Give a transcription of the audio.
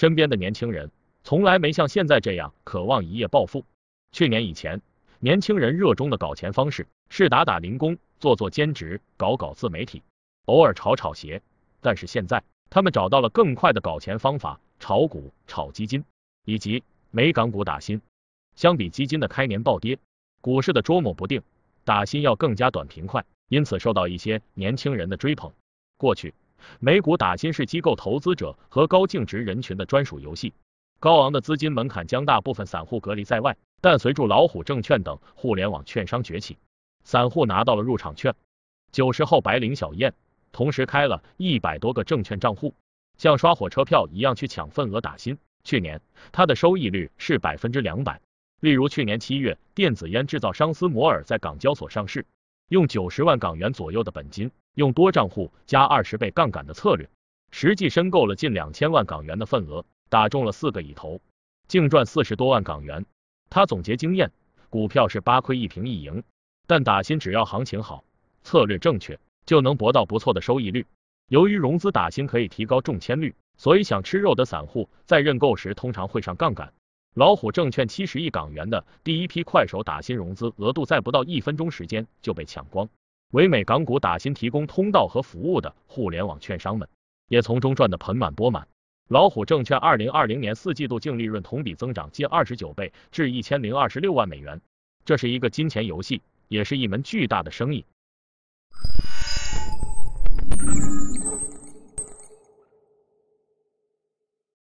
身边的年轻人从来没像现在这样渴望一夜暴富。去年以前，年轻人热衷的搞钱方式是打打零工、做做兼职、搞搞自媒体、偶尔炒炒鞋。但是现在，他们找到了更快的搞钱方法：炒股、炒基金，以及美港股打新。相比基金的开年暴跌，股市的捉摸不定，打新要更加短平快，因此受到一些年轻人的追捧。过去。美股打新是机构投资者和高净值人群的专属游戏，高昂的资金门槛将大部分散户隔离在外。但随着老虎证券等互联网券商崛起，散户拿到了入场券。九十后白领小燕同时开了一百多个证券账户，像刷火车票一样去抢份额打新。去年它的收益率是百分之两百。例如去年七月，电子烟制造商斯摩尔在港交所上市，用九十万港元左右的本金。用多账户加二十倍杠杆的策略，实际申购了近两千万港元的份额，打中了四个已头，净赚四十多万港元。他总结经验，股票是八亏一平一盈，但打新只要行情好，策略正确，就能博到不错的收益率。由于融资打新可以提高中签率，所以想吃肉的散户在认购时通常会上杠杆。老虎证券七十亿港元的第一批快手打新融资额度，在不到一分钟时间就被抢光。为美港股打新提供通道和服务的互联网券商们，也从中赚得盆满钵满。老虎证券二零二零年四季度净利润同比增长近二十九倍，至一千零二十六万美元。这是一个金钱游戏，也是一门巨大的生意。